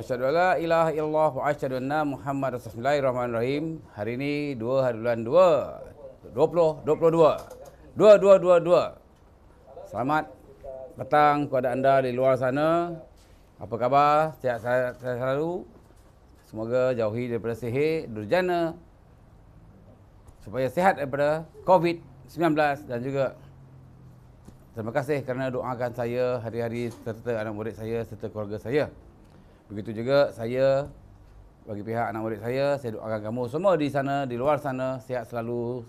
Asyhadu alla ilaha illallah wa asyhadu anna Muhammad Bismillahirrahmanirrahim. Hari ini 2 hari bulan 2 2022. 2 2022. Selamat petang kepada anda di luar sana. Apa khabar? Sihat saya selalu. Semoga jauhi daripada sihir durjana supaya sihat daripada COVID-19 dan juga terima kasih kerana doakan saya hari-hari serta anak murid saya serta keluarga saya. Begitu juga saya bagi pihak anak murid saya, saya doakan kamu semua di sana, di luar sana, sihat selalu,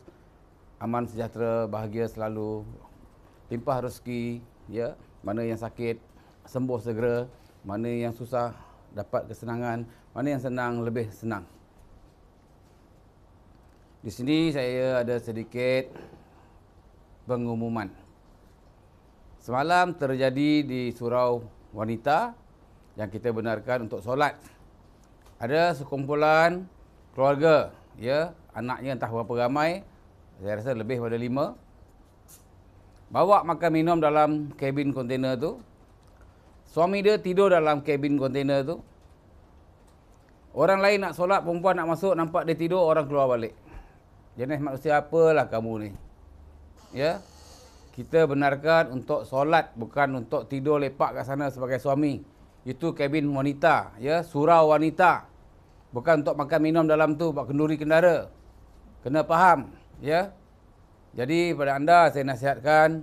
aman sejahtera, bahagia selalu, timpah rezeki, ya. Mana yang sakit, sembuh segera. Mana yang susah, dapat kesenangan. Mana yang senang, lebih senang. Di sini saya ada sedikit pengumuman. Semalam terjadi di Surau Wanita, yang kita benarkan untuk solat. Ada sekumpulan keluarga, ya, anaknya entah berapa ramai, saya rasa lebih pada lima. Bawa makan minum dalam kabin kontainer tu. Suami dia tidur dalam kabin kontainer tu. Orang lain nak solat, perempuan nak masuk, nampak dia tidur, orang keluar balik. Jenis manusia apalah kamu ni? Ya? Kita benarkan untuk solat, bukan untuk tidur lepak kat sana sebagai suami itu kabin wanita ya surau wanita bukan untuk makan minum dalam tu buat kenduri kendara kena faham ya jadi pada anda saya nasihatkan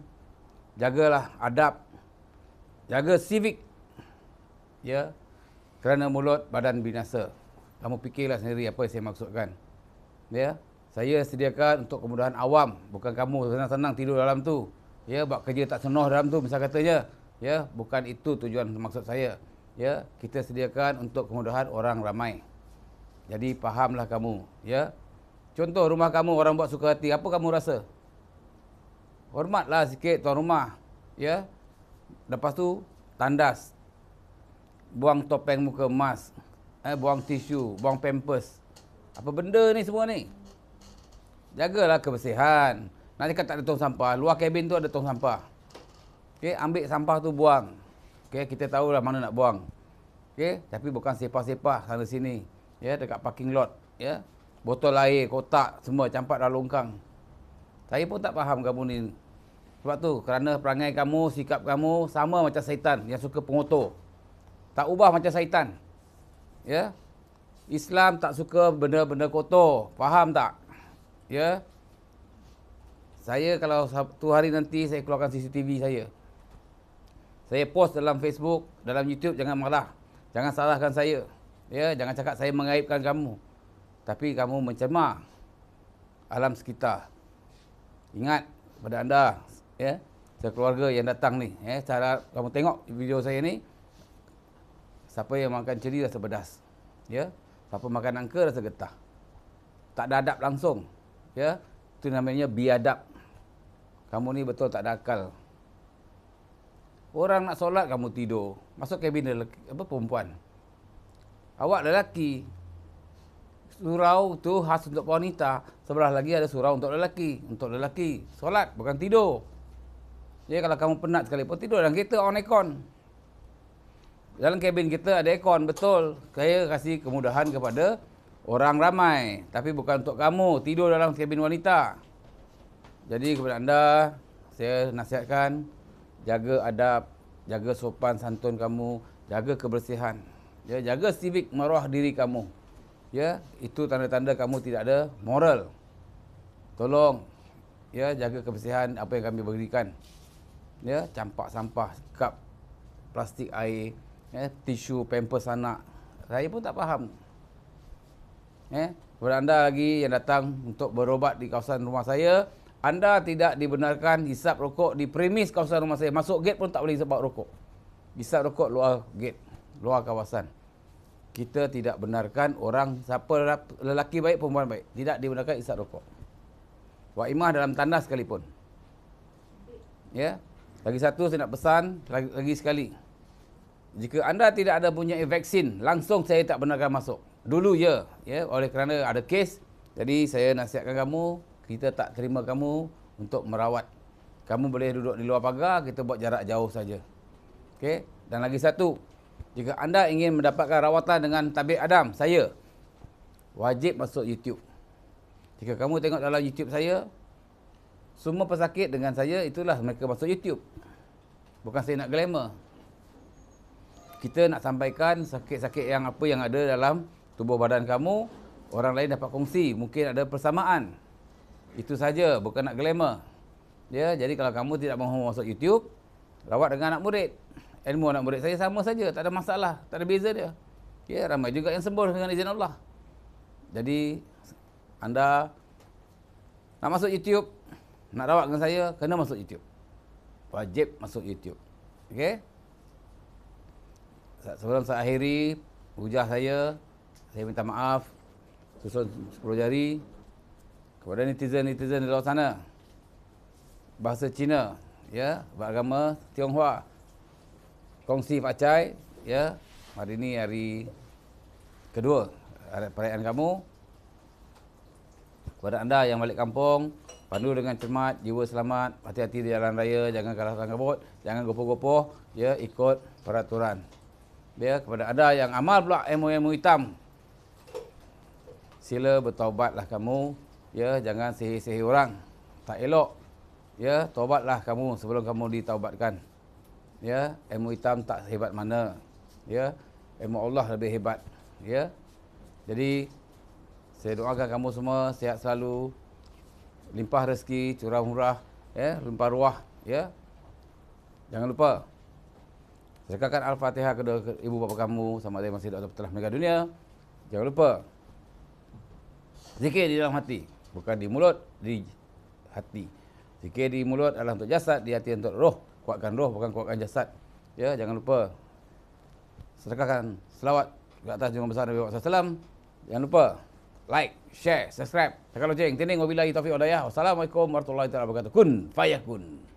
jagalah adab jaga civic ya kerana mulut badan binasa kamu fikirlah sendiri apa yang saya maksudkan ya saya sediakan untuk kemudahan awam bukan kamu senang-senang tidur dalam tu ya buat kerja tak senang dalam tu misalnya katanya ya bukan itu tujuan maksud saya ya kita sediakan untuk kemudahan orang ramai jadi fahamlah kamu ya contoh rumah kamu orang buat suka hati apa kamu rasa hormatlah sikit tuan rumah ya lepas tu tandas buang topeng muka emas eh buang tisu buang pampers apa benda ni semua ni jagalah kebersihan Nanti kat tak ada tong sampah luar kabin tu ada tong sampah Okey, ambil sampah tu buang. Okey, kita tahu lah mana nak buang. Okey, tapi bukan sepah-sepah sana sini. Ya, yeah, dekat parking lot, ya. Yeah. Botol air, kotak, semua campak dalam longkang. Saya pun tak faham kamu ni. Sebab tu, kerana perangai kamu, sikap kamu sama macam syaitan yang suka pengotor. Tak ubah macam syaitan. Ya. Yeah. Islam tak suka benda-benda kotor. Faham tak? Ya. Yeah. Saya kalau satu hari nanti saya keluarkan CCTV saya saya post dalam Facebook, dalam YouTube jangan marah. Jangan salahkan saya. Ya, jangan cakap saya mengaibkan kamu. Tapi kamu mencemar alam sekitar. Ingat pada anda, ya, keluarga yang datang ni, ya, cara kamu tengok video saya ni siapa yang makan ceri rasa pedas. Ya, siapa makan nangka rasa getah. Tak ada adab langsung. Ya, itu namanya biadab. Kamu ni betul tak ada akal. Orang nak solat kamu tidur. Masuk kabin lelaki, apa perempuan. Awak lelaki. Surau tu khas untuk wanita. Sebelah lagi ada surau untuk lelaki. Untuk lelaki. Solat bukan tidur. Jadi kalau kamu penat sekali pun tidur dalam kereta on aircon. Dalam kabin kita ada aircon betul. Saya kasih kemudahan kepada orang ramai. Tapi bukan untuk kamu. Tidur dalam kabin wanita. Jadi kepada anda, saya nasihatkan jaga adab, jaga sopan santun kamu, jaga kebersihan. Ya, jaga civic maruah diri kamu. Ya, itu tanda-tanda kamu tidak ada moral. Tolong ya jaga kebersihan apa yang kami berikan. Ya, campak sampah, kap plastik air, ya, tisu, pampers anak. Saya pun tak faham. Ya, kepada anda lagi yang datang untuk berobat di kawasan rumah saya, anda tidak dibenarkan hisap rokok di premis kawasan rumah saya. Masuk gate pun tak boleh hisap rokok. Hisap rokok luar gate, luar kawasan. Kita tidak benarkan orang, siapa lelaki baik, perempuan baik. Tidak dibenarkan hisap rokok. Wa'imah dalam tandas sekalipun. Ya? Lagi satu saya nak pesan, lagi, lagi sekali. Jika anda tidak ada punya vaksin, langsung saya tak benarkan masuk. Dulu ya, ya, oleh kerana ada kes. Jadi saya nasihatkan kamu, kita tak terima kamu untuk merawat. Kamu boleh duduk di luar pagar, kita buat jarak jauh saja. Okey. Dan lagi satu, jika anda ingin mendapatkan rawatan dengan tabib Adam, saya wajib masuk YouTube. Jika kamu tengok dalam YouTube saya, semua pesakit dengan saya itulah mereka masuk YouTube. Bukan saya nak glamour. Kita nak sampaikan sakit-sakit yang apa yang ada dalam tubuh badan kamu, orang lain dapat kongsi, mungkin ada persamaan. Itu saja, bukan nak glamour. Ya, jadi kalau kamu tidak mahu masuk YouTube, rawat dengan anak murid. Ilmu anak murid saya sama saja, tak ada masalah, tak ada beza dia. Ya, ramai juga yang sembuh dengan izin Allah. Jadi anda nak masuk YouTube, nak rawat dengan saya, kena masuk YouTube. Wajib masuk YouTube. Okey. Sebelum saya akhiri hujah saya, saya minta maaf susun sepuluh jari kepada netizen-netizen di luar sana bahasa Cina ya beragama Tionghoa kongsi facai ya hari ini hari kedua hari perayaan kamu kepada anda yang balik kampung pandu dengan cermat jiwa selamat hati-hati di jalan raya jangan kalah kabut jangan gopoh-gopoh ya ikut peraturan ya kepada anda yang amal pula MOU hitam sila bertaubatlah kamu Ya, jangan sihir-sihir orang. Tak elok. Ya, taubatlah kamu sebelum kamu ditaubatkan. Ya, ilmu hitam tak hebat mana. Ya, ilmu Allah lebih hebat. Ya. Jadi saya doakan kamu semua sihat selalu. Limpah rezeki, curah murah, ya, limpah ruah, ya. Jangan lupa Sedekahkan Al-Fatihah kepada ibu bapa kamu sama ada masih ada atau telah meninggal dunia. Jangan lupa. Zikir di dalam hati. Bukan di mulut, di hati. Zikir di mulut adalah untuk jasad, di hati untuk roh. Kuatkan roh, bukan kuatkan jasad. Ya, jangan lupa sedekahkan selawat ke atas jumlah besar Nabi Muhammad SAW. Jangan lupa like, share, subscribe. Tekan loceng. Tining, wabillahi taufiq wa Wassalamualaikum warahmatullahi wabarakatuh. Kun fayakun.